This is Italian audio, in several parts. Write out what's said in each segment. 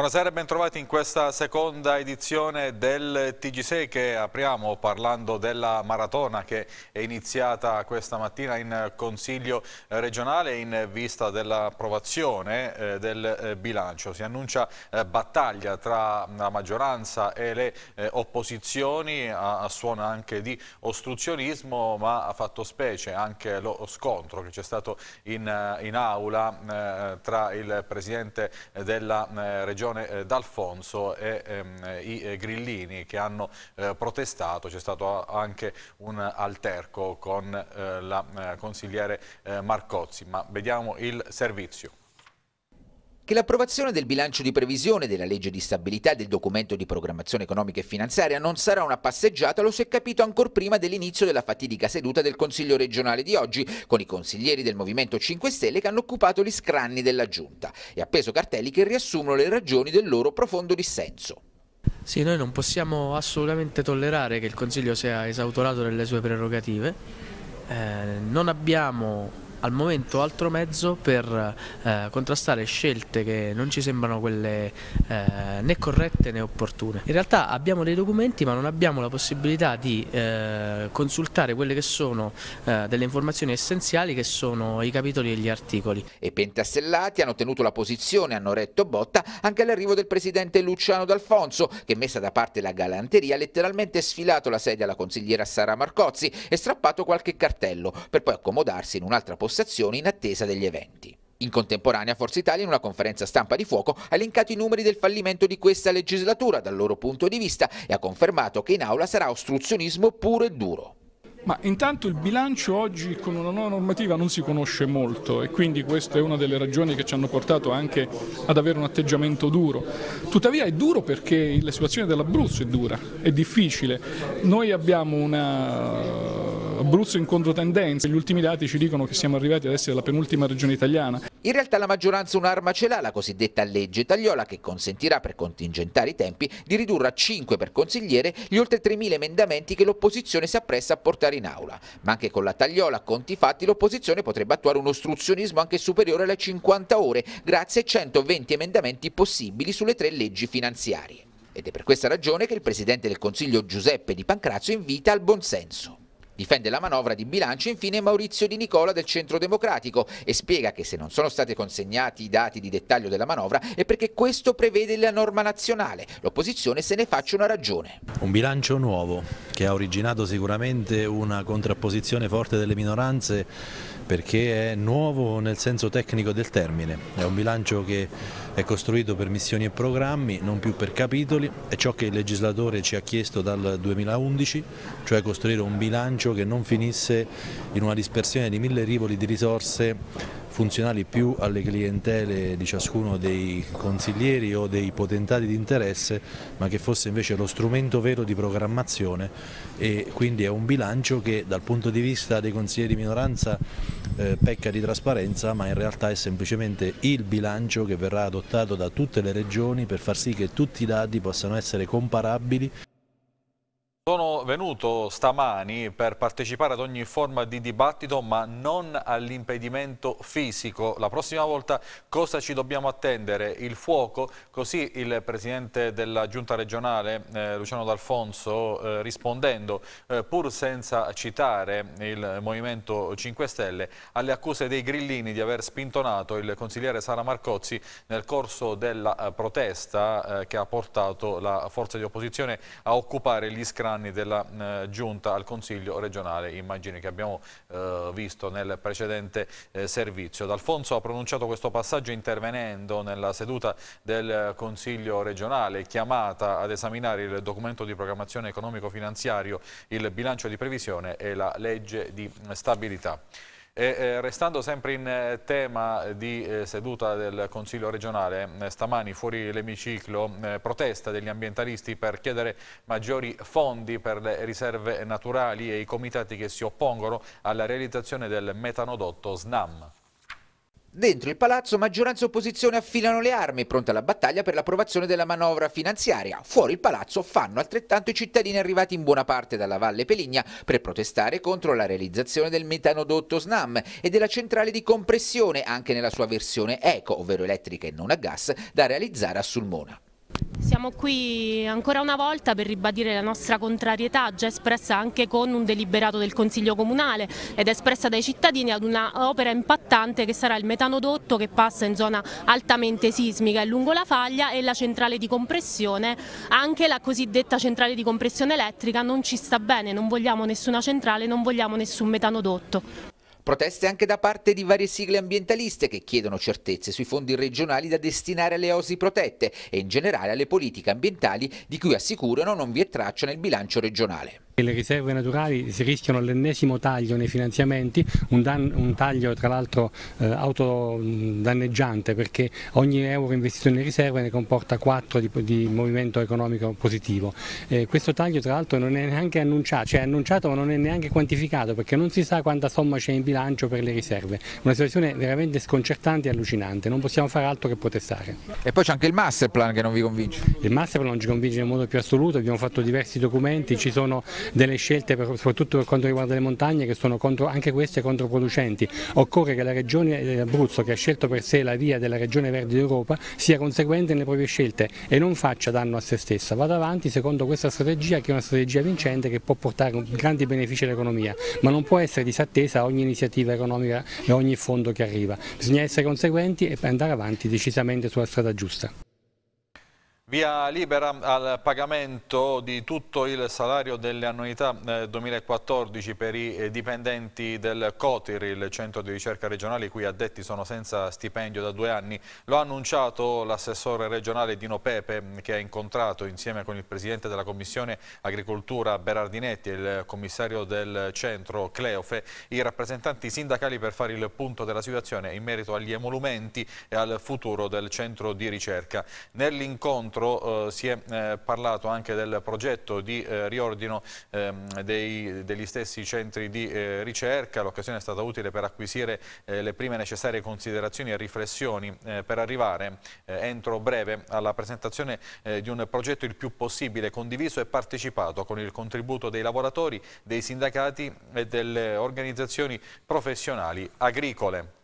Buonasera e bentrovati in questa seconda edizione del TG6 che apriamo parlando della maratona che è iniziata questa mattina in Consiglio regionale in vista dell'approvazione eh, del eh, bilancio. Si annuncia eh, battaglia tra la maggioranza e le opposizioni a suono anche di ostruzionismo ma ha fatto specie anche lo scontro che c'è stato in, in aula tra il Presidente della Regione direzione eh, D'Alfonso e ehm, i eh, grillini che hanno eh, protestato, c'è stato anche un alterco con eh, la consigliere Marcozzi, ma vediamo il servizio che l'approvazione del bilancio di previsione, della legge di stabilità e del documento di programmazione economica e finanziaria non sarà una passeggiata lo si è capito ancora prima dell'inizio della fatidica seduta del Consiglio regionale di oggi, con i consiglieri del Movimento 5 Stelle che hanno occupato gli scranni della Giunta e appeso cartelli che riassumono le ragioni del loro profondo dissenso. Sì, noi non possiamo assolutamente tollerare che il Consiglio sia esautorato delle sue prerogative. Eh, non abbiamo al momento altro mezzo per eh, contrastare scelte che non ci sembrano quelle eh, né corrette né opportune. In realtà abbiamo dei documenti ma non abbiamo la possibilità di eh, consultare quelle che sono eh, delle informazioni essenziali che sono i capitoli e gli articoli. E pentastellati hanno tenuto la posizione, hanno retto botta anche all'arrivo del presidente Luciano D'Alfonso che messa da parte la galanteria ha letteralmente sfilato la sedia alla consigliera Sara Marcozzi e strappato qualche cartello per poi accomodarsi in un'altra posizione postazioni in attesa degli eventi. In contemporanea Forza Italia in una conferenza stampa di fuoco ha elencato i numeri del fallimento di questa legislatura dal loro punto di vista e ha confermato che in aula sarà ostruzionismo puro e duro. Ma intanto il bilancio oggi con una nuova normativa non si conosce molto e quindi questa è una delle ragioni che ci hanno portato anche ad avere un atteggiamento duro. Tuttavia è duro perché la situazione dell'Abruzzo è dura, è difficile. Noi abbiamo una Abruzzo in controtendenza, gli ultimi dati ci dicono che siamo arrivati ad essere la penultima regione italiana. In realtà la maggioranza un'arma ce l'ha, la cosiddetta legge tagliola, che consentirà per contingentare i tempi di ridurre a 5 per consigliere gli oltre 3.000 emendamenti che l'opposizione si appressa a portare in aula. Ma anche con la tagliola, a conti fatti, l'opposizione potrebbe attuare un ostruzionismo anche superiore alle 50 ore, grazie ai 120 emendamenti possibili sulle tre leggi finanziarie. Ed è per questa ragione che il Presidente del Consiglio Giuseppe Di Pancrazio invita al buonsenso. Difende la manovra di bilancio infine Maurizio Di Nicola del Centro Democratico e spiega che se non sono stati consegnati i dati di dettaglio della manovra è perché questo prevede la norma nazionale. L'opposizione se ne faccia una ragione. Un bilancio nuovo che ha originato sicuramente una contrapposizione forte delle minoranze perché è nuovo nel senso tecnico del termine, è un bilancio che è costruito per missioni e programmi, non più per capitoli, è ciò che il legislatore ci ha chiesto dal 2011, cioè costruire un bilancio che non finisse in una dispersione di mille rivoli di risorse funzionali più alle clientele di ciascuno dei consiglieri o dei potentati di interesse, ma che fosse invece lo strumento vero di programmazione e quindi è un bilancio che dal punto di vista dei consiglieri di minoranza eh, pecca di trasparenza ma in realtà è semplicemente il bilancio che verrà adottato da tutte le regioni per far sì che tutti i dati possano essere comparabili sono venuto stamani per partecipare ad ogni forma di dibattito ma non all'impedimento fisico. La prossima volta cosa ci dobbiamo attendere? Il fuoco? Così il Presidente della Giunta regionale eh, Luciano D'Alfonso eh, rispondendo eh, pur senza citare il Movimento 5 Stelle alle accuse dei grillini di aver spintonato il consigliere Sara Marcozzi nel corso della eh, protesta eh, che ha portato la forza di opposizione a occupare gli scranni anni della eh, giunta al Consiglio regionale, immagini che abbiamo eh, visto nel precedente eh, servizio. D'Alfonso ha pronunciato questo passaggio intervenendo nella seduta del Consiglio regionale chiamata ad esaminare il documento di programmazione economico-finanziario, il bilancio di previsione e la legge di mm, stabilità. E, eh, restando sempre in eh, tema di eh, seduta del Consiglio regionale, stamani fuori l'emiciclo protesta degli ambientalisti per chiedere maggiori fondi per le riserve naturali e i comitati che si oppongono alla realizzazione del metanodotto SNAM. Dentro il palazzo maggioranza e opposizione affilano le armi, pronta alla battaglia per l'approvazione della manovra finanziaria. Fuori il palazzo fanno altrettanto i cittadini arrivati in buona parte dalla Valle Peligna per protestare contro la realizzazione del metanodotto SNAM e della centrale di compressione, anche nella sua versione eco, ovvero elettrica e non a gas, da realizzare a Sulmona. Siamo qui ancora una volta per ribadire la nostra contrarietà già espressa anche con un deliberato del Consiglio Comunale ed espressa dai cittadini ad un'opera impattante che sarà il metanodotto che passa in zona altamente sismica e lungo la faglia e la centrale di compressione, anche la cosiddetta centrale di compressione elettrica non ci sta bene, non vogliamo nessuna centrale, non vogliamo nessun metanodotto. Proteste anche da parte di varie sigle ambientaliste che chiedono certezze sui fondi regionali da destinare alle osi protette e in generale alle politiche ambientali di cui assicurano non vi è traccia nel bilancio regionale. Le riserve naturali si rischiano l'ennesimo taglio nei finanziamenti, un, un taglio tra l'altro eh, autodanneggiante perché ogni euro investito nelle riserve ne comporta 4 di, di movimento economico positivo. Eh, questo taglio tra l'altro non è neanche annunciato, cioè è annunciato ma non è neanche quantificato perché non si sa quanta somma c'è in bilancio per le riserve. Una situazione veramente sconcertante e allucinante, non possiamo fare altro che protestare. E poi c'è anche il master plan che non vi convince? Il master plan non ci convince nel modo più assoluto, abbiamo fatto diversi documenti, ci sono delle scelte per, soprattutto per quanto riguarda le montagne che sono contro, anche queste controproducenti. Occorre che la regione eh, Abruzzo che ha scelto per sé la via della regione verde d'Europa sia conseguente nelle proprie scelte e non faccia danno a se stessa, vada avanti secondo questa strategia che è una strategia vincente che può portare grandi benefici all'economia, ma non può essere disattesa ogni iniziativa economica e ogni fondo che arriva, bisogna essere conseguenti e andare avanti decisamente sulla strada giusta. Via libera al pagamento di tutto il salario delle annualità 2014 eh, per i eh, dipendenti del COTIR, il centro di ricerca regionale, i cui addetti sono senza stipendio da due anni. Lo ha annunciato l'assessore regionale Dino Pepe, mm, che ha incontrato insieme con il presidente della Commissione Agricoltura Berardinetti e il commissario del centro Cleofe i rappresentanti sindacali per fare il punto della situazione in merito agli emolumenti e al futuro del centro di ricerca. Nell'incontro l'altro eh, si è eh, parlato anche del progetto di eh, riordino ehm, dei, degli stessi centri di eh, ricerca, l'occasione è stata utile per acquisire eh, le prime necessarie considerazioni e riflessioni eh, per arrivare entro breve alla presentazione di un progetto il più possibile condiviso e partecipato con il contributo dei lavoratori, dei sindacati e delle organizzazioni professionali agricole.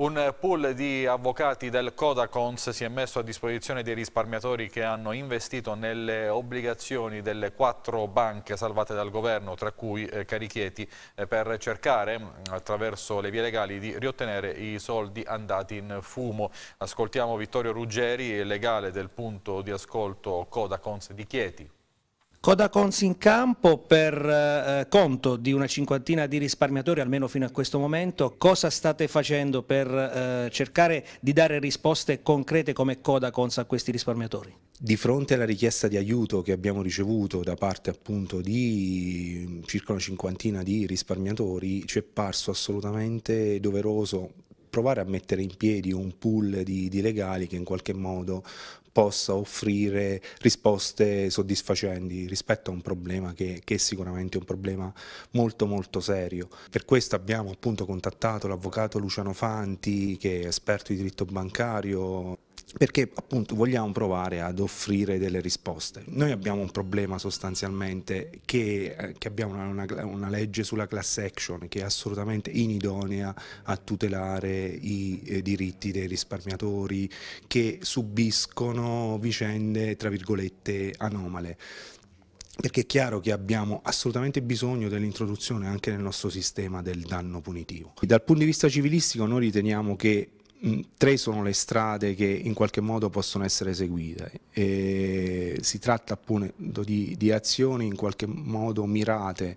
Un pool di avvocati del Codacons si è messo a disposizione dei risparmiatori che hanno investito nelle obbligazioni delle quattro banche salvate dal governo, tra cui eh, Carichieti, eh, per cercare mm, attraverso le vie legali di riottenere i soldi andati in fumo. Ascoltiamo Vittorio Ruggeri, legale del punto di ascolto Codacons di Chieti. Coda Cons in campo per eh, conto di una cinquantina di risparmiatori, almeno fino a questo momento, cosa state facendo per eh, cercare di dare risposte concrete come Coda Cons a questi risparmiatori? Di fronte alla richiesta di aiuto che abbiamo ricevuto da parte appunto di circa una cinquantina di risparmiatori, ci è parso assolutamente doveroso provare a mettere in piedi un pool di, di, legali che in qualche modo possa offrire risposte soddisfacenti rispetto a un problema che, che è sicuramente un problema molto molto serio. Per questo abbiamo appunto contattato l'avvocato Luciano Fanti che è esperto di diritto bancario perché appunto vogliamo provare ad offrire delle risposte. Noi abbiamo un problema sostanzialmente che, eh, che abbiamo una, una, una, legge sulla class action che è assolutamente inidonea a tutelare i eh, diritti dei risparmiatori che subiscono vicende tra virgolette anomale perché è chiaro che abbiamo assolutamente bisogno dell'introduzione anche nel nostro sistema del danno punitivo. Dal punto di vista civilistico noi riteniamo che Mm, tre sono le strade che in qualche modo possono essere eseguite. E si tratta appunto di, di, azioni in qualche modo mirate.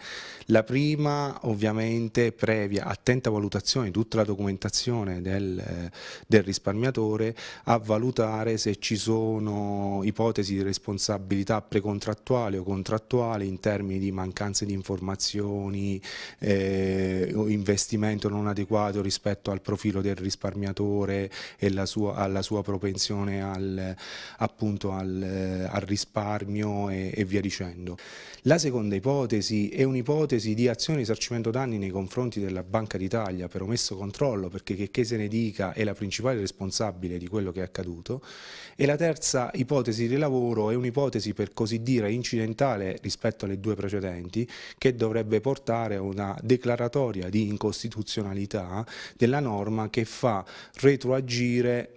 La prima ovviamente previa attenta valutazione di tutta la documentazione del, del risparmiatore a valutare se ci sono ipotesi di responsabilità precontrattuali o contrattuali in termini di mancanze di informazioni eh, o investimento non adeguato rispetto al profilo del risparmiatore valore e sua, alla sua propensione al, appunto al, eh, al risparmio e, e, via dicendo. La seconda ipotesi è un'ipotesi di azione di risarcimento danni nei confronti della Banca d'Italia per omesso controllo, perché che, che se ne dica è la principale responsabile di quello che è accaduto. E la terza ipotesi di lavoro è un'ipotesi per così dire incidentale rispetto alle due precedenti, che dovrebbe portare a una declaratoria di incostituzionalità della norma che fa retroagire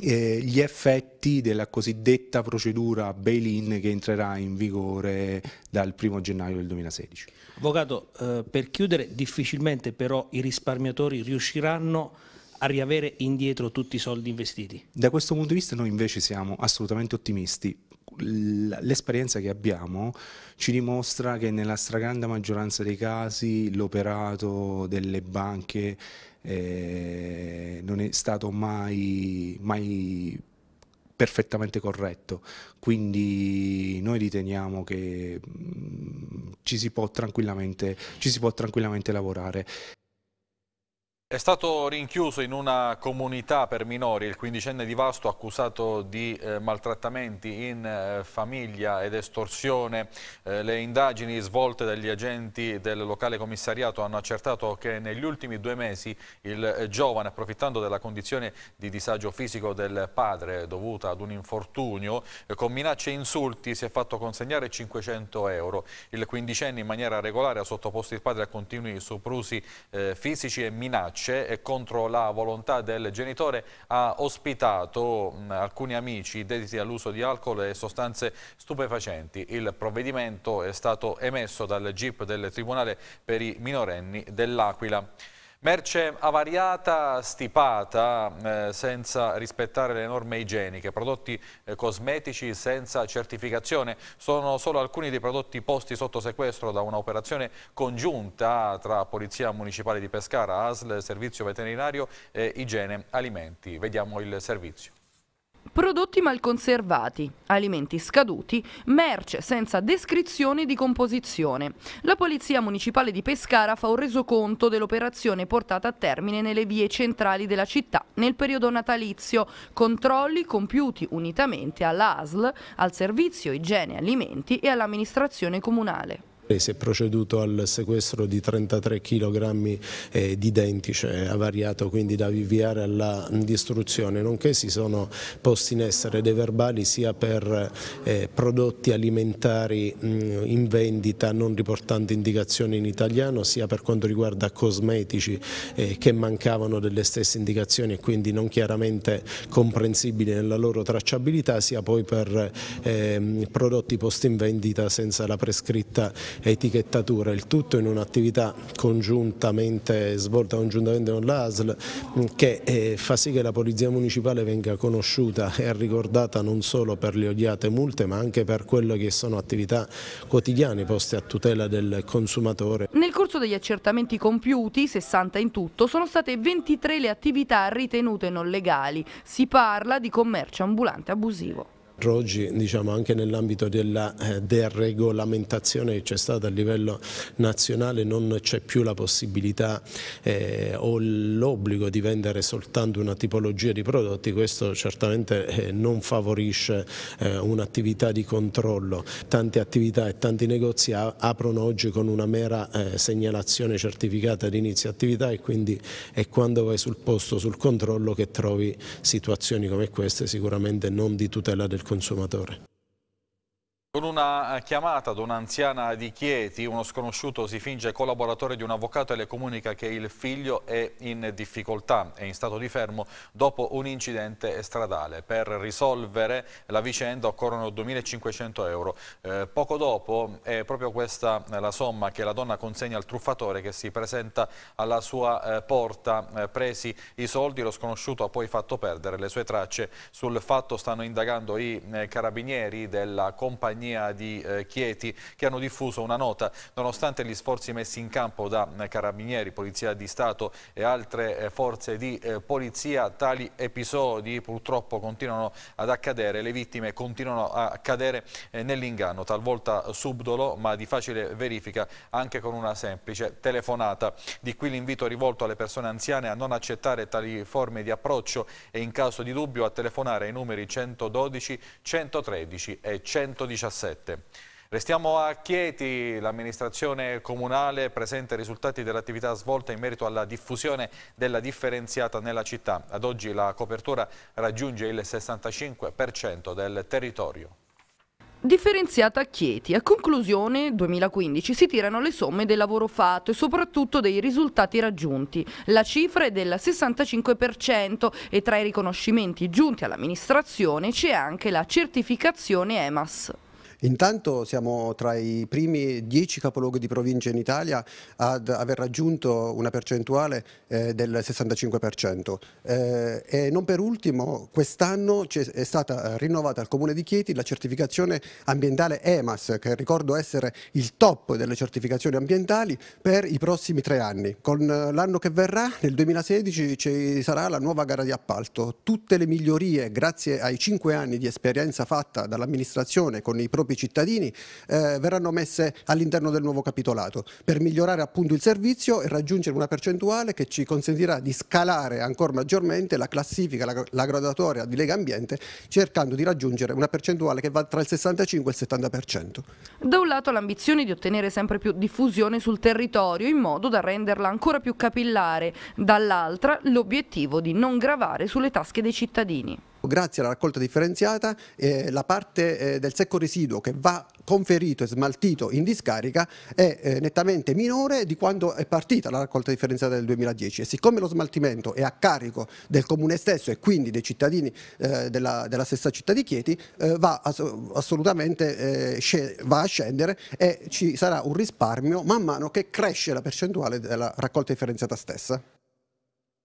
eh, gli effetti della cosiddetta procedura bail-in che entrerà in vigore dal 1 gennaio del 2016. Avvocato, eh, per chiudere, difficilmente però i risparmiatori riusciranno a riavere indietro tutti i soldi investiti? Da questo punto di vista noi invece siamo assolutamente ottimisti. L'esperienza che abbiamo ci dimostra che nella stragrande maggioranza dei casi l'operato delle banche eh, non è stato mai, mai perfettamente corretto, quindi noi riteniamo che mh, mm, ci, si può ci si può tranquillamente lavorare. È stato rinchiuso in una comunità per minori il quindicenne di Vasto accusato di eh, maltrattamenti in eh, famiglia ed estorsione. Eh, le indagini svolte dagli agenti del locale commissariato hanno accertato che negli ultimi due mesi il eh, giovane, approfittando della condizione di disagio fisico del padre dovuta ad un infortunio, eh, con minacce e insulti si è fatto consegnare 500 euro. Il quindicenne in maniera regolare ha sottoposto il padre a continui soprusi eh, fisici e minacce minacce contro la volontà del genitore ha ospitato alcuni amici dediti all'uso di alcol e sostanze stupefacenti. Il provvedimento è stato emesso dal GIP del Tribunale per i minorenni dell'Aquila. Merce avariata, stipata, eh, senza rispettare le norme igieniche, prodotti eh, cosmetici senza certificazione, sono solo alcuni dei prodotti posti sotto sequestro da un'operazione congiunta tra Polizia Municipale di Pescara, ASL, Servizio Veterinario e Igiene Alimenti. Vediamo il servizio. Prodotti mal conservati, alimenti scaduti, merce senza descrizione di composizione. La Polizia Municipale di Pescara fa un resoconto dell'operazione portata a termine nelle vie centrali della città nel periodo natalizio, controlli compiuti unitamente all'ASL, al Servizio Igiene Alimenti e all'amministrazione comunale si è proceduto al sequestro di 33 kg eh, di dentice cioè avariato, quindi da viviare alla distruzione, nonché si sono posti in essere dei verbali sia per eh, prodotti alimentari mh, mm, in vendita non riportanti indicazioni in italiano, sia per quanto riguarda cosmetici eh, che mancavano delle stesse indicazioni e quindi non chiaramente comprensibili nella loro tracciabilità, sia poi per ehm, prodotti posti in vendita senza la prescritta etichettatura, il tutto in un'attività congiuntamente svolta congiuntamente con l'ASL che eh, fa sì che la Polizia Municipale venga conosciuta e ricordata non solo per le odiate multe ma anche per quelle che sono attività quotidiane poste a tutela del consumatore. Nel corso degli accertamenti compiuti, 60 in tutto, sono state 23 le attività ritenute non legali. Si parla di commercio ambulante abusivo. Roggi diciamo, anche nell'ambito della eh, deregolamentazione che c'è stata a livello nazionale non c'è più la possibilità eh, o l'obbligo di vendere soltanto una tipologia di prodotti, questo certamente eh, non favorisce eh, un'attività di controllo. Tante attività e tanti negozi aprono oggi con una mera eh, segnalazione certificata di inizio attività e quindi è quando vai sul posto, sul controllo che trovi situazioni come queste sicuramente non di tutela del controllo consumatore. Con una eh, chiamata ad un'anziana di Chieti, uno sconosciuto si finge collaboratore di un avvocato e le comunica che il figlio è in difficoltà è in stato di fermo dopo un incidente stradale. Per risolvere la vicenda occorrono 2.500 euro. Eh, poco dopo è proprio questa eh, la somma che la donna consegna al truffatore che si presenta alla sua eh, porta. Eh, presi i soldi, lo sconosciuto ha poi fatto perdere le sue tracce. Sul fatto stanno indagando i eh, carabinieri della compagnia compagnia di eh, Chieti che hanno diffuso una nota. Nonostante gli sforzi messi in campo da eh, Carabinieri, Polizia di Stato e altre eh, forze di polizia, tali episodi purtroppo continuano ad accadere, le vittime continuano a cadere nell'inganno, talvolta subdolo ma di facile verifica anche con una semplice telefonata. Di qui l'invito rivolto alle persone anziane a non accettare tali forme di approccio e in caso di dubbio a telefonare ai numeri 112, 113 e 117. 2017. Restiamo a Chieti, l'amministrazione comunale presenta i risultati dell'attività svolta in merito alla diffusione della differenziata nella città. Ad oggi la copertura raggiunge il 65% del territorio. Differenziata a Chieti. A conclusione 2015 si tirano le somme del lavoro fatto e soprattutto dei risultati raggiunti. La cifra è del 65% e tra i riconoscimenti giunti all'amministrazione c'è anche la certificazione EMAS. Intanto siamo tra i primi dieci capoluoghi di provincia in Italia ad aver raggiunto una percentuale eh, del 65%. Eh, e non per ultimo, quest'anno è stata rinnovata al Comune di Chieti la certificazione ambientale EMAS, che ricordo essere il top delle certificazioni ambientali per i prossimi tre anni. Con l'anno che verrà, nel 2016, ci sarà la nuova gara di appalto. Tutte le migliorie, grazie ai cinque anni di esperienza fatta dall'amministrazione con i propri propri cittadini, eh, verranno messe all'interno del nuovo capitolato per migliorare appunto il servizio e raggiungere una percentuale che ci consentirà di scalare ancora maggiormente la classifica, la, la graduatoria di Lega Ambiente cercando di raggiungere una percentuale che va tra il 65 e il 70%. Da un lato l'ambizione di ottenere sempre più diffusione sul territorio in modo da renderla ancora più capillare, dall'altra l'obiettivo di non gravare sulle tasche dei cittadini. Grazie alla raccolta differenziata eh, la parte eh, del secco residuo che va conferito e smaltito in discarica è eh, nettamente minore di quando è partita la raccolta differenziata del 2010 e siccome lo smaltimento è a carico del comune stesso e quindi dei cittadini eh, della, della, stessa città di Chieti eh, va ass assolutamente eh, va a scendere e ci sarà un risparmio man mano che cresce la percentuale della raccolta differenziata stessa.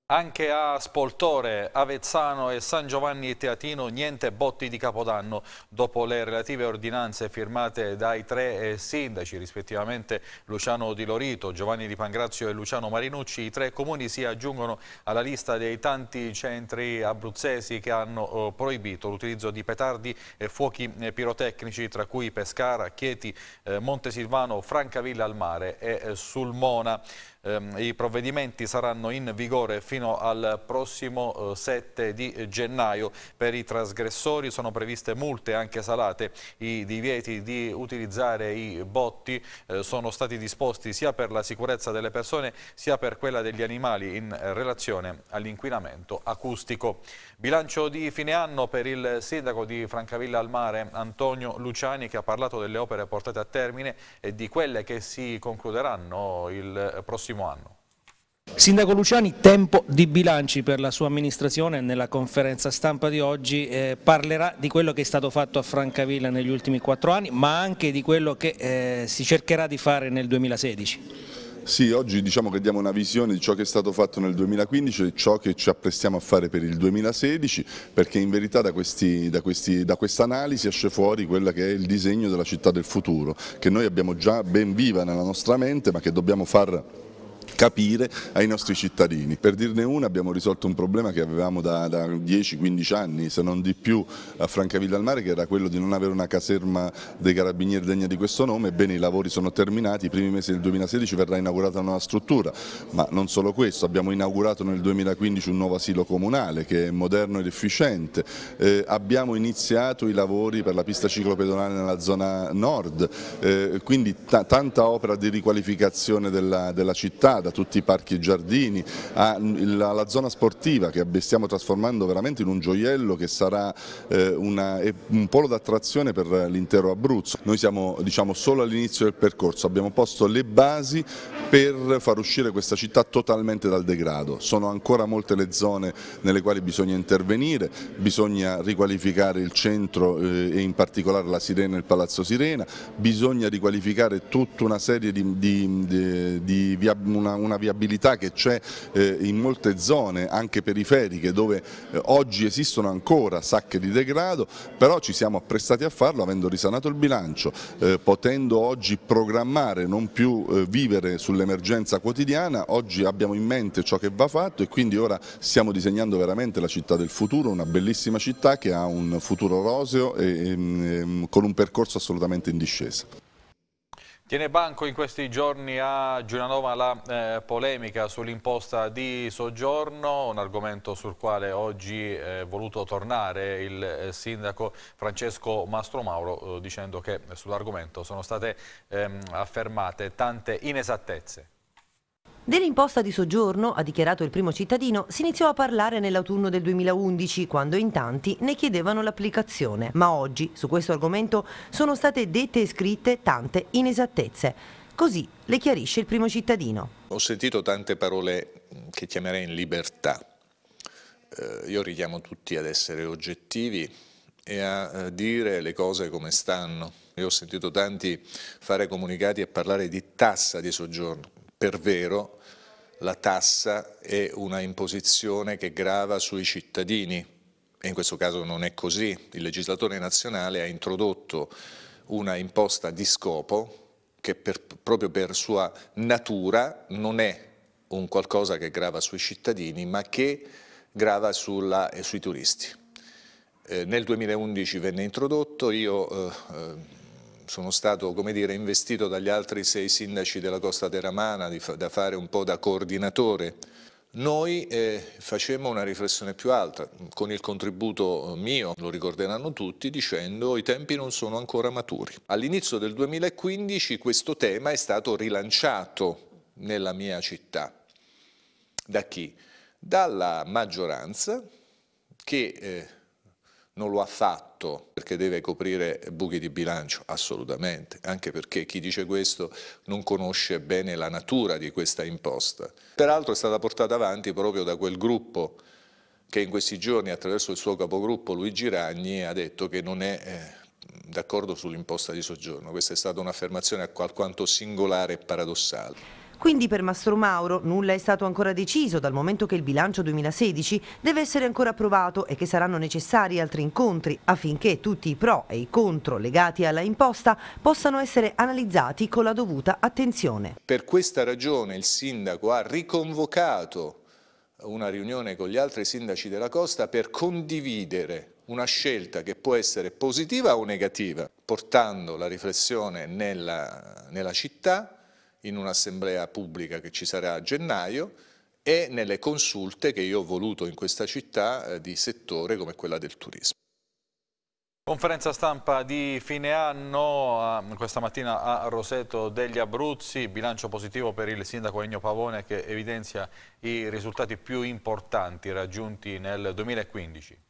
Anche a Spoltore, Avezzano e San Giovanni Teatino niente botti di Capodanno. Dopo le relative ordinanze firmate dai tre eh, sindaci, rispettivamente Luciano Di Lorito, Giovanni Di Pangrazio e Luciano Marinucci, i tre comuni si aggiungono alla lista dei tanti centri abruzzesi che hanno eh, proibito l'utilizzo di petardi e fuochi eh, pirotecnici, tra cui Pescara, Chieti, Montesilvano, Francavilla al mare e Sulmona. Ehm, I provvedimenti saranno in vigore fino al prossimo 7 eh, di gennaio. Per i trasgressori sono previste multe anche salate. I divieti di utilizzare i botti eh, sono stati disposti sia per la sicurezza delle persone sia per quella degli animali in relazione all'inquinamento acustico. Bilancio di fine anno per il sindaco di Francavilla al Mare, Antonio Luciani, che ha parlato delle opere portate a termine e di quelle che si concluderanno il prossimo anno. Sindaco Luciani, tempo di bilanci per la sua amministrazione nella conferenza stampa di oggi eh, parlerà di quello che è stato fatto a Francavilla negli ultimi quattro anni ma anche di quello che eh, si cercherà di fare nel 2016. Sì, oggi diciamo che diamo una visione di ciò che è stato fatto nel 2015 e ciò che ci apprestiamo a fare per il 2016 perché in verità da, da, da quest'analisi esce fuori quello che è il disegno della città del futuro che noi abbiamo già ben viva nella nostra mente ma che dobbiamo far capire ai nostri cittadini. Per dirne una abbiamo risolto un problema che avevamo da, da 10-15 anni, se non di più, a Francavilla al Mare, che era quello di non avere una caserma dei carabinieri degna di questo nome, ebbene i lavori sono terminati, i primi mesi del 2016 verrà inaugurata una nuova struttura, ma non solo questo, abbiamo inaugurato nel 2015 un nuovo asilo comunale che è moderno ed efficiente, eh, abbiamo iniziato i lavori per la pista ciclopedonale nella zona nord, eh, quindi tanta opera di riqualificazione della, della città, strada, tutti i parchi e giardini, alla zona sportiva che stiamo trasformando veramente in un gioiello che sarà eh, una, un polo d'attrazione per l'intero Abruzzo. Noi siamo diciamo, solo all'inizio del percorso, abbiamo posto le basi per far uscire questa città totalmente dal degrado. Sono ancora molte le zone nelle quali bisogna intervenire, bisogna riqualificare il centro eh, e in particolare la Sirena e il Palazzo Sirena, bisogna riqualificare tutta una serie di, di, di, di una una, una viabilità che c'è eh, in molte zone anche periferiche dove eh, oggi esistono ancora sacche di degrado, però ci siamo apprestati a farlo avendo risanato il bilancio, eh, potendo oggi programmare, non più eh, vivere sull'emergenza quotidiana, oggi abbiamo in mente ciò che va fatto e quindi ora stiamo disegnando veramente la città del futuro, una bellissima città che ha un futuro roseo e, e ehm, ehm, con un percorso assolutamente in discesa. Tiene banco in questi giorni a Giulianova la eh, polemica sull'imposta di soggiorno, un argomento sul quale oggi eh, è voluto tornare il eh, sindaco Francesco Mastromauro eh, dicendo che sull'argomento sono state ehm, affermate tante inesattezze. Dell'imposta di soggiorno, ha dichiarato il primo cittadino, si iniziò a parlare nell'autunno del 2011, quando in tanti ne chiedevano l'applicazione. Ma oggi, su questo argomento, sono state dette e scritte tante inesattezze. Così le chiarisce il primo cittadino. Ho sentito tante parole che chiamerei in libertà. Eh, io richiamo tutti ad essere oggettivi e a eh, dire le cose come stanno. Io ho sentito tanti fare comunicati e parlare di tassa di soggiorno per vero la tassa è una imposizione che grava sui cittadini e in questo caso non è così. Il legislatore nazionale ha introdotto una imposta di scopo che per, proprio per sua natura non è un qualcosa che grava sui cittadini ma che grava sulla, eh, sui turisti. Eh, nel 2011 venne introdotto, io eh, eh sono stato dire, investito dagli altri sei sindaci della Costa Teramana di, da fare un po' da coordinatore. Noi eh, facemmo una riflessione più alta, mm, con il contributo eh, mio, lo ricorderanno tutti, dicendo i tempi non sono ancora maturi. All'inizio del 2015 questo tema è stato rilanciato nella mia città. Da chi? Dalla maggioranza che eh, non lo ha fatto perché deve coprire buchi di bilancio, assolutamente, anche perché chi dice questo non conosce bene la natura di questa imposta. Peraltro è stata portata avanti proprio da quel gruppo che in questi giorni attraverso il suo capogruppo Luigi Ragni ha detto che non è eh, d'accordo sull'imposta di soggiorno. Questa è stata un'affermazione alquanto singolare e paradossale. Quindi per Mastro Mauro nulla è stato ancora deciso dal momento che il bilancio 2016 deve essere ancora approvato e che saranno necessari altri incontri affinché tutti i pro e i contro legati alla imposta possano essere analizzati con la dovuta attenzione. Per questa ragione il sindaco ha riconvocato una riunione con gli altri sindaci della costa per condividere una scelta che può essere positiva o negativa, portando la riflessione nella, nella città in un'assemblea pubblica che ci sarà a gennaio e nelle consulte che io ho voluto in questa città eh, di settore come quella del turismo. Conferenza stampa di fine anno, questa mattina a Roseto degli Abruzzi, bilancio positivo per il sindaco Ennio Pavone che evidenzia i risultati più importanti raggiunti nel 2015.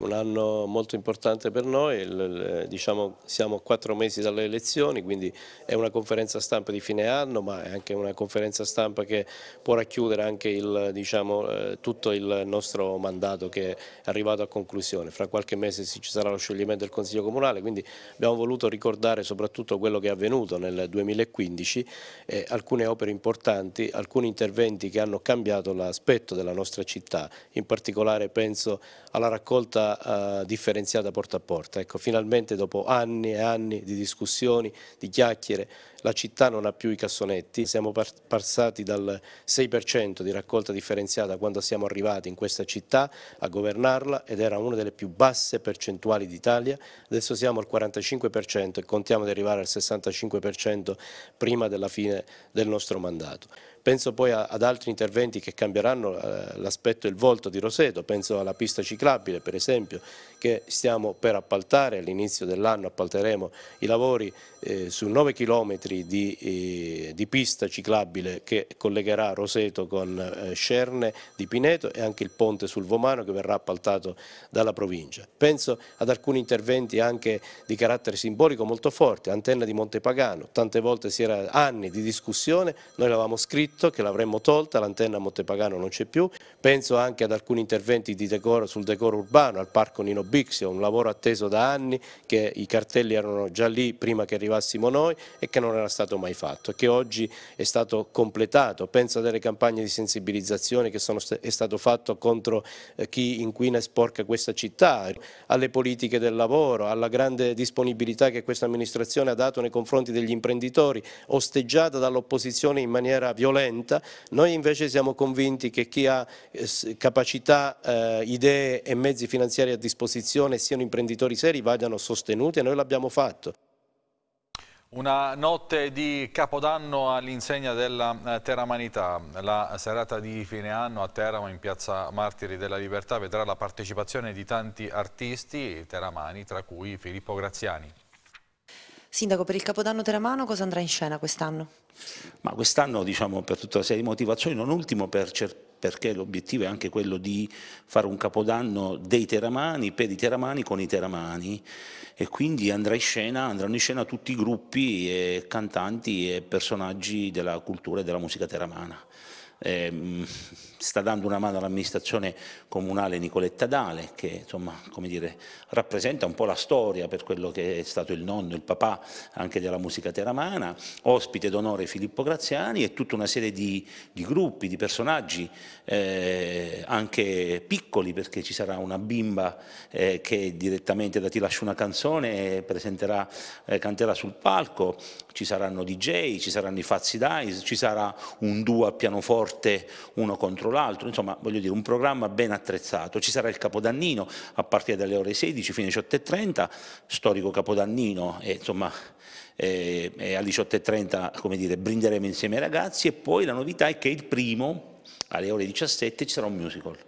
Un anno molto importante per noi, diciamo, siamo a quattro mesi dalle elezioni, quindi è una conferenza stampa di fine anno, ma è anche una conferenza stampa che può racchiudere anche il, diciamo, eh, tutto il nostro mandato che è arrivato a conclusione. Fra qualche mese ci sarà lo scioglimento del Consiglio Comunale, quindi abbiamo voluto ricordare soprattutto quello che è avvenuto nel 2015, e eh, alcune opere importanti, alcuni interventi che hanno cambiato l'aspetto della nostra città, in particolare penso alla raccolta eh, differenziata porta a porta. Ecco, finalmente dopo anni e anni di discussioni, di chiacchiere, la città non ha più i cassonetti, siamo passati dal 6% di raccolta differenziata quando siamo arrivati in questa città a governarla ed era una delle più basse percentuali d'Italia, adesso siamo al 45% e contiamo di arrivare al 65% prima della fine del nostro mandato. Penso poi ad altri interventi che cambieranno eh, l'aspetto e il volto di Roseto, penso alla pista ciclabile per esempio che stiamo per appaltare, all'inizio dell'anno appalteremo i lavori eh, su 9 km di, eh, di, pista ciclabile che collegherà Roseto con eh, Scerne di Pineto e anche il ponte sul Vomano che verrà appaltato dalla provincia. Penso ad alcuni interventi anche di carattere simbolico molto forte, antenna di Montepagano, tante volte si era anni di discussione, noi l'avamo scritto relitto che l'avremmo tolta, l'antenna a Montepagano non c'è più, penso anche ad alcuni interventi decoro, sul decoro urbano, al parco Nino Bixio, un lavoro atteso da anni che i cartelli erano già lì prima che arrivassimo noi e che non era stato mai fatto che oggi è stato completato, penso a delle campagne di sensibilizzazione che sono, è stato fatto contro eh, chi inquina e sporca questa città, alle politiche del lavoro, alla grande disponibilità che questa amministrazione ha dato nei confronti degli imprenditori, osteggiata dall'opposizione in maniera violenta violenta, noi invece siamo convinti che chi ha eh, capacità, eh, idee e mezzi finanziari a disposizione siano imprenditori seri vadano sostenuti e noi l'abbiamo fatto. Una notte di Capodanno all'insegna della eh, Teramanità. La serata di fine anno a Teramo in piazza Martiri della Libertà vedrà la partecipazione di tanti artisti teramani, tra cui Filippo Graziani. Sindaco, per il Capodanno Teramano cosa andrà in scena quest'anno? Ma quest'anno, diciamo, per tutta una serie di motivazioni, non ultimo per cercare perché l'obiettivo è anche quello di fare un capodanno dei teramani, per i teramani, con i teramani e quindi andrà in scena, andranno in scena tutti i gruppi, e cantanti e personaggi della cultura e della musica teramana eh, sta dando una mano all'amministrazione comunale Nicoletta Dale che insomma, dire, rappresenta un po' la storia per quello che è stato il nonno, il papà anche della musica teramana, ospite d'onore Filippo Graziani e tutta una serie di, di gruppi, di personaggi eh, anche piccoli perché ci sarà una bimba eh, che direttamente da Ti lascio una canzone presenterà, eh, canterà sul palco, ci saranno DJ, ci saranno i Fazzi Dice, ci sarà un duo a pianoforte uno contro l'altro, insomma voglio dire un programma ben attrezzato, ci sarà il Capodannino a partire dalle ore 16 fino alle 18.30, storico Capodannino e insomma eh, e alle 18.30 come dire, brinderemo insieme ai ragazzi e poi la novità è che il primo alle ore 17 ci sarà un musical,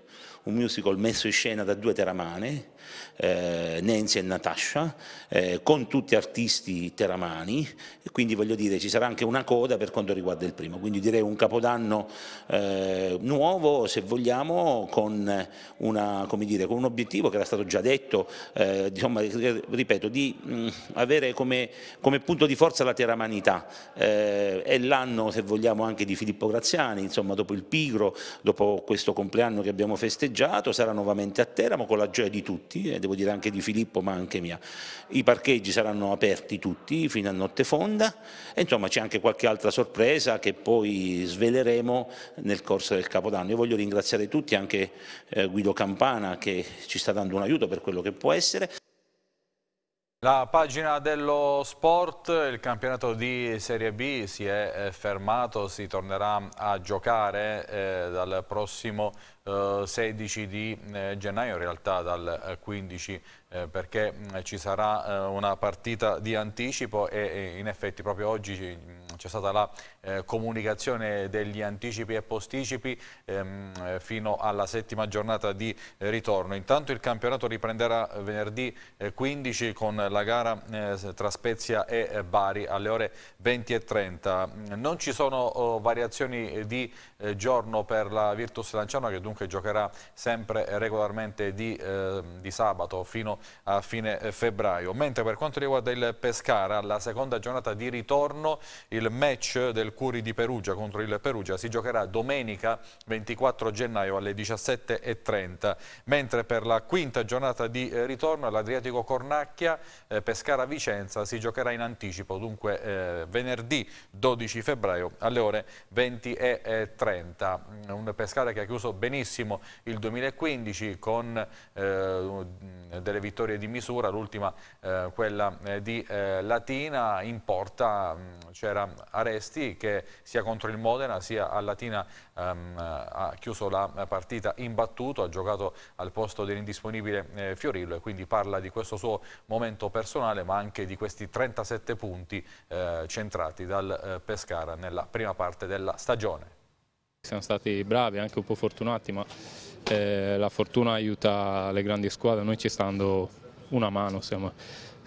un musical messo in scena da due teramane eh, Nancy e Natasha, eh, con tutti artisti teramani, e quindi voglio dire ci sarà anche una coda per quanto riguarda il primo, quindi direi un capodanno eh, nuovo se vogliamo con, una, dire, con, un obiettivo che era stato già detto, eh, insomma, ripeto, di mh, mm, avere come, come, punto di forza la teramanità, eh, è l'anno se vogliamo anche di Filippo Graziani, insomma dopo il Pigro, dopo questo compleanno che abbiamo festeggiato, sarà nuovamente a Teramo con la gioia di tutti, tutti, e eh, devo dire anche di Filippo ma anche mia. I parcheggi saranno aperti tutti fino a notte fonda e insomma c'è anche qualche altra sorpresa che poi sveleremo nel corso del Capodanno. Io voglio ringraziare tutti, anche eh, Guido Campana che ci sta dando un aiuto per quello che può essere. La pagina dello sport, il campionato di Serie B si è eh, fermato, si tornerà a giocare eh, dal prossimo eh, 16 di eh, gennaio, in realtà dal 15 eh, eh, perché mm, ci sarà una partita di anticipo e, e in effetti proprio oggi mm, c'è stata la eh, comunicazione degli anticipi e posticipi ehm, eh, fino alla settima giornata di ritorno. Intanto il campionato riprenderà venerdì 15 eh, con la gara eh, tra Spezia e eh, Bari alle ore 20 e 30. Non ci sono oh, variazioni di eh, giorno per la Virtus Lanciano che dunque giocherà sempre regolarmente di, di sabato fino a fine febbraio. Mentre per quanto riguarda il Pescara, la seconda giornata di ritorno il match del Curi di Perugia contro il Perugia si giocherà domenica 24 gennaio alle 17.30, mentre per la quinta giornata di eh, ritorno all'Adriatico Cornacchia eh, Pescara-Vicenza si giocherà in anticipo, dunque eh, venerdì 12 febbraio alle ore 20.30. Mm, un Pescara che ha chiuso benissimo il 2015 con delle vittorie di misura, l'ultima quella di Latina, in porta mm, c'era Aresti che sia contro il Modena sia a Latina ehm, ha chiuso la partita imbattuto, ha giocato al posto dell'indisponibile eh, Fiorillo e quindi parla di questo suo momento personale ma anche di questi 37 punti eh, centrati dal eh, Pescara nella prima parte della stagione. Siamo stati bravi, anche un po' fortunati, ma eh, la fortuna aiuta le grandi squadre, noi ci stando una mano. Insomma.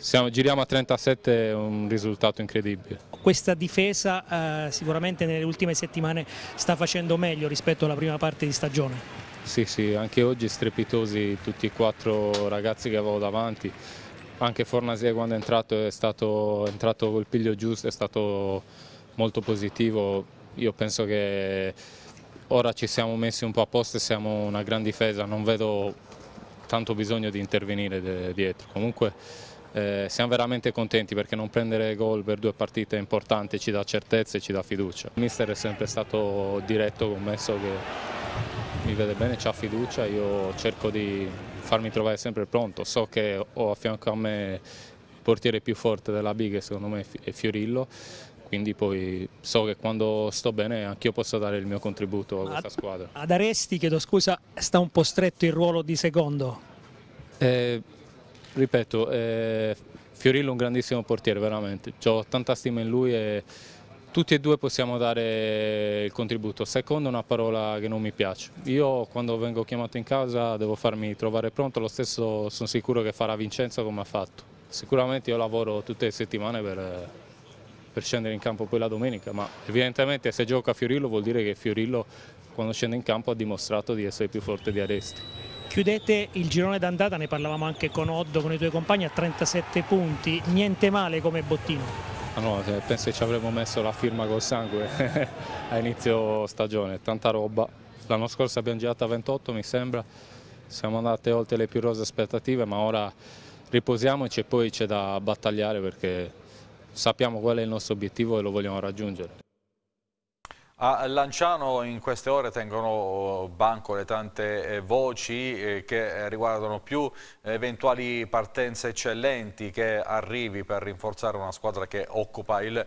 Siamo, giriamo a 37 un risultato incredibile. Questa difesa eh, sicuramente nelle ultime settimane sta facendo meglio rispetto alla prima parte di stagione. Sì, sì, anche oggi strepitosi tutti e quattro ragazzi che avevo davanti. Anche Fornasia quando è entrato è stato è entrato col piglio giusto, è stato molto positivo. Io penso che ora ci siamo messi un po' a posto e siamo una gran difesa, non vedo tanto bisogno di intervenire dietro. Comunque eh, siamo veramente contenti perché non prendere gol per due partite importanti ci dà certezza e ci dà fiducia. Il mister è sempre stato diretto, commesso che mi vede bene, ha fiducia, io cerco di farmi trovare sempre pronto, so che ho a fianco a me il portiere più forte della B secondo me è Fiorillo, quindi poi so che quando sto bene anch'io posso dare il mio contributo a questa squadra. Ad Aresti, chiedo scusa, sta un po' stretto il ruolo di secondo? Eh, Ripeto, eh, Fiorillo è un grandissimo portiere, veramente. Ho tanta stima in lui e tutti e due possiamo dare il contributo. Secondo è una parola che non mi piace. Io quando vengo chiamato in casa devo farmi trovare pronto, lo stesso sono sicuro che farà Vincenzo come ha fatto. Sicuramente io lavoro tutte le settimane per, per scendere in campo poi la domenica, ma evidentemente se gioca Fiorillo vuol dire che Fiorillo quando scende in campo ha dimostrato di essere più forte di Aresti chiudete il girone d'andata, ne parlavamo anche con Oddo, con i tuoi compagni, a 37 punti, niente male come bottino. Ah, no, eh, penso che ci avremmo messo la firma col sangue a inizio stagione, tanta roba. L'anno scorso abbiamo girato a 28 mi sembra, siamo andate oltre le più rose aspettative ma ora riposiamoci e poi c'è da battagliare perché sappiamo qual è il nostro obiettivo e lo vogliamo raggiungere. A Lanciano in queste ore tengono banco le tante eh, voci eh, che eh, riguardano più eventuali partenze eccellenti che arrivi per rinforzare una squadra che occupa il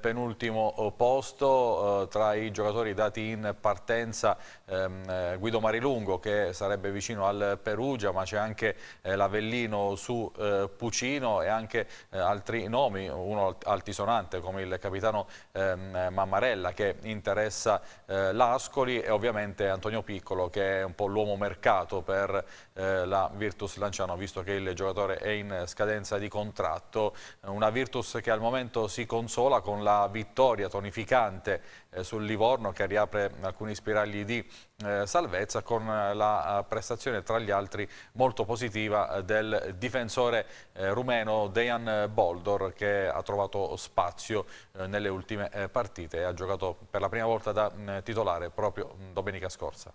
penultimo posto. Tra i giocatori dati in partenza ehm, Guido Marilungo che sarebbe vicino al Perugia ma c'è anche l'Avellino su Pucino e anche altri nomi, uno altisonante come il capitano ehm, Mammarella che interviene interessa eh, l'Ascoli e ovviamente Antonio Piccolo che è un po' l'uomo mercato per eh, la Virtus Lanciano visto che il giocatore è in scadenza di contratto. Una Virtus che al momento si consola con la vittoria tonificante eh, sul Livorno che riapre alcuni spiragli di eh, salvezza con la eh, prestazione tra gli altri molto positiva eh, del difensore rumeno Dejan Boldor che ha trovato spazio nelle ultime partite e ha giocato per la prima volta da mm, titolare proprio mm, domenica scorsa.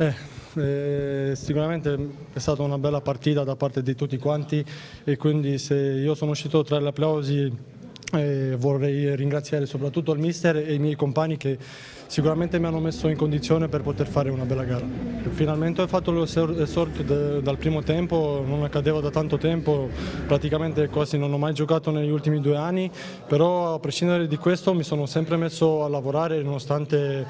Eh, eh, sicuramente è stata una bella partita da parte di tutti quanti e quindi se io sono uscito tra gli applausi e eh, vorrei ringraziare soprattutto il mister e i miei compagni che sicuramente mi hanno messo in condizione per poter fare una bella gara. Finalmente ho fatto l'esordio eh, dal primo tempo, non accadeva da tanto tempo, praticamente quasi non ho mai giocato negli ultimi due anni, però a prescindere di questo mi sono sempre messo a lavorare nonostante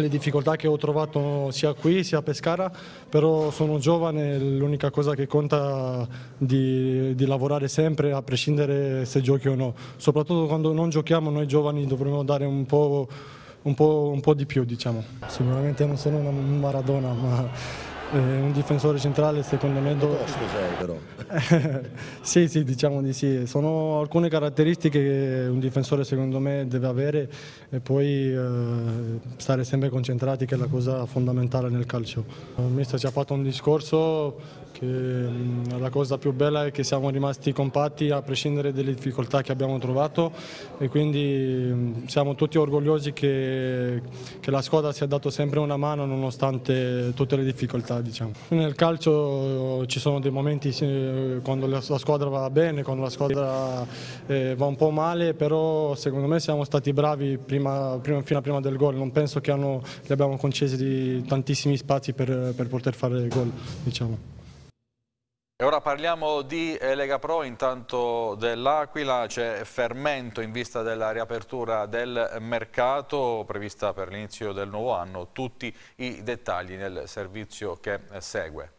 le difficoltà che ho trovato sia qui sia a Pescara, però sono giovane, l'unica cosa che conta è di, di, lavorare sempre a prescindere se giochi o no. Soprattutto quando non giochiamo noi giovani dovremmo dare un po', un po', un po di più. Diciamo. Sicuramente non sono una Maradona, ma eh, un difensore centrale secondo me... Dove... sei però. sì, sì, diciamo di sì. Sono alcune caratteristiche che un difensore secondo me deve avere e poi eh, stare sempre concentrati che è la cosa fondamentale nel calcio. Il mister ci ha fatto un discorso che, mm, la cosa più bella è che siamo rimasti compatti a prescindere dalle difficoltà che abbiamo trovato e quindi mm, siamo tutti orgogliosi che, che la squadra si è dato sempre una mano nonostante tutte le difficoltà. Diciamo. Nel calcio eh, ci sono dei momenti eh, quando la squadra va bene, quando la squadra eh, va un po' male, però secondo me siamo stati bravi prima, prima, fino a prima del gol, non penso che hanno, gli abbiamo concessi tantissimi spazi per, per poter fare il gol. Diciamo. E ora parliamo di eh, Lega Pro, intanto dell'Aquila, c'è fermento in vista della riapertura del mercato prevista per l'inizio del nuovo anno, tutti i dettagli nel servizio che segue.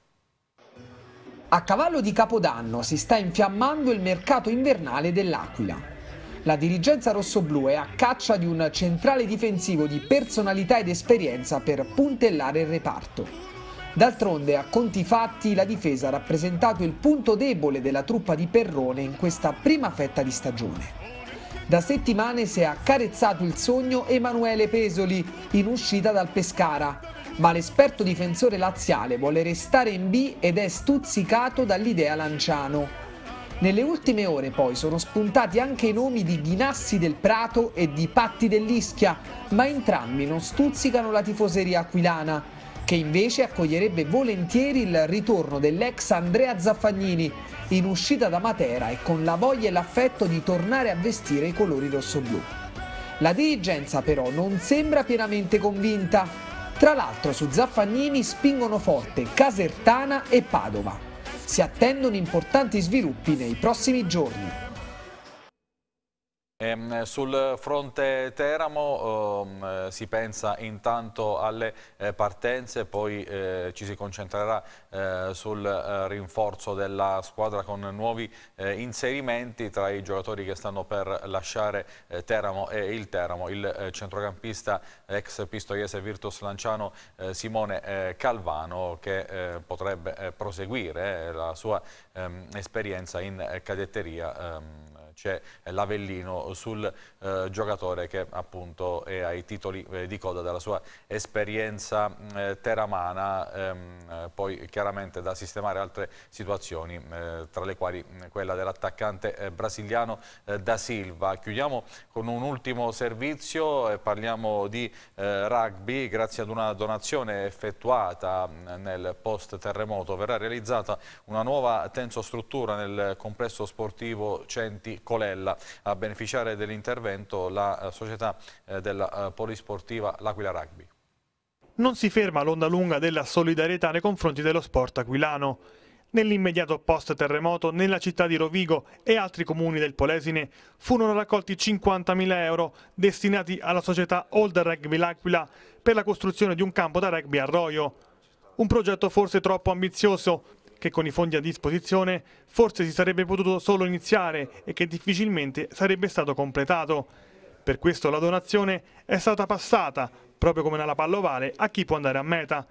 A cavallo di Capodanno si sta infiammando il mercato invernale dell'Aquila. La dirigenza rossoblù è a caccia di un centrale difensivo di personalità ed esperienza per puntellare il reparto. D'altronde, a conti fatti, la difesa ha rappresentato il punto debole della truppa di Perrone in questa prima fetta di stagione. Da settimane si è accarezzato il sogno Emanuele Pesoli in uscita dal Pescara, ma l'esperto difensore laziale vuole restare in B ed è stuzzicato dall'idea Lanciano. Nelle ultime ore poi sono spuntati anche i nomi di Ghinassi del Prato e di Patti dell'Ischia, ma entrambi non stuzzicano la tifoseria aquilana, che invece accoglierebbe volentieri il ritorno dell'ex Andrea Zaffagnini in uscita da Matera e con la voglia e l'affetto di tornare a vestire i colori rossoblù. La dirigenza però non sembra pienamente convinta. Tra l'altro su Zaffagnini spingono forte Casertana e Padova. Si attendono importanti sviluppi nei prossimi giorni. Ehm, sul fronte Teramo ehm, si pensa intanto alle eh, partenze, poi eh, ci si concentrerà eh, sul eh, rinforzo della squadra con nuovi eh, inserimenti tra i giocatori che stanno per lasciare eh, Teramo e il Teramo, il centrocampista ex pistoiese Virtus Lanciano Simone Calvano che potrebbe proseguire la sua ehm, esperienza in cadetteria ehm, c'è l'Avellino sul eh, giocatore che appunto è ai titoli eh, di coda della sua esperienza mm, eh, teramana, ehm, eh, poi chiaramente da sistemare altre situazioni, eh, tra le quali mm, quella dell'attaccante eh, brasiliano Da Silva. Chiudiamo con un ultimo servizio, e parliamo di rugby, grazie ad una donazione effettuata mm, nel post terremoto verrà realizzata una nuova tensostruttura nel complesso sportivo Centi Colella. A beneficiare dell'intervento la eh, società eh, della eh, polisportiva L'Aquila Rugby. Non si ferma l'onda lunga della solidarietà nei confronti dello sport aquilano. Nell'immediato post-terremoto, nella città di Rovigo e altri comuni del Polesine, furono raccolti 50.000 euro destinati alla società Old Rugby L'Aquila per la costruzione di un campo da rugby a Roio. Un progetto forse troppo ambizioso che con i fondi a disposizione forse si sarebbe potuto solo iniziare e che difficilmente sarebbe stato completato. Per questo la donazione è stata passata, proprio come nella pallovale, a chi può andare a meta.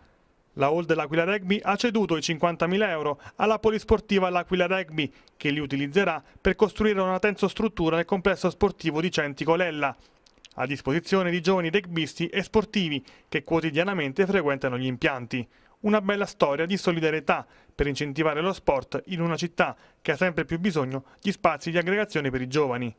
La Hall dell'Aquila Rugby ha ceduto i 50.000 euro alla polisportiva L'Aquila Rugby, che li utilizzerà per costruire una tenso struttura nel complesso sportivo di Centi Colella, a disposizione di giovani rugbisti e sportivi che quotidianamente frequentano gli impianti. Una bella storia di solidarietà per incentivare lo sport in una città che ha sempre più bisogno di spazi di aggregazione per i giovani.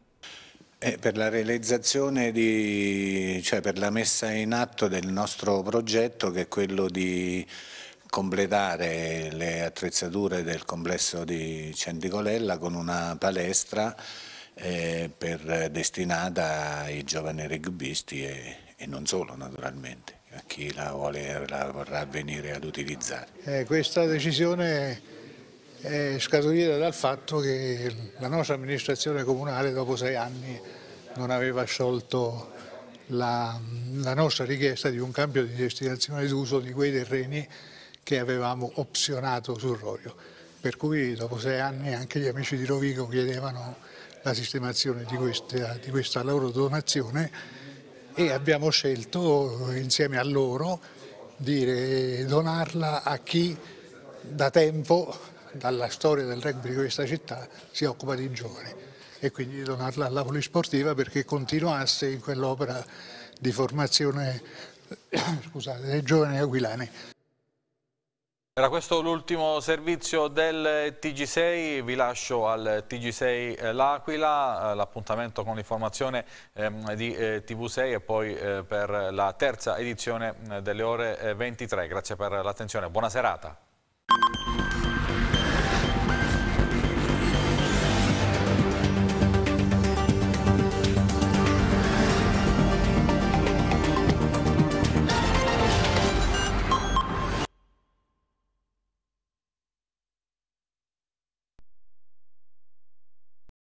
Eh, per la realizzazione, di, cioè per la messa in atto del nostro progetto che è quello di completare le attrezzature del complesso di Centicolella con una palestra eh, per, destinata ai giovani rugbyisti e, e non solo naturalmente a chi la, vuole, la vorrà venire ad utilizzare. Eh, questa decisione è scaturita dal fatto che la nostra amministrazione comunale dopo sei anni non aveva sciolto la, la nostra richiesta di un cambio di destinazione d'uso di quei terreni che avevamo opzionato sul Rorio. Per cui dopo sei anni anche gli amici di Rovigo chiedevano la sistemazione di questa, di questa loro donazione e abbiamo scelto insieme a loro di donarla a chi da tempo, dalla storia del rugby di questa città, si occupa di giovani e quindi di donarla alla polisportiva perché continuasse in quell'opera di formazione scusate, dei giovani aquilani. Era questo l'ultimo servizio del TG6, vi lascio al TG6 eh, L'Aquila, eh, l'appuntamento con l'informazione ehm, di eh, TV6 e poi per la terza edizione delle ore 23. Grazie per l'attenzione, buona serata.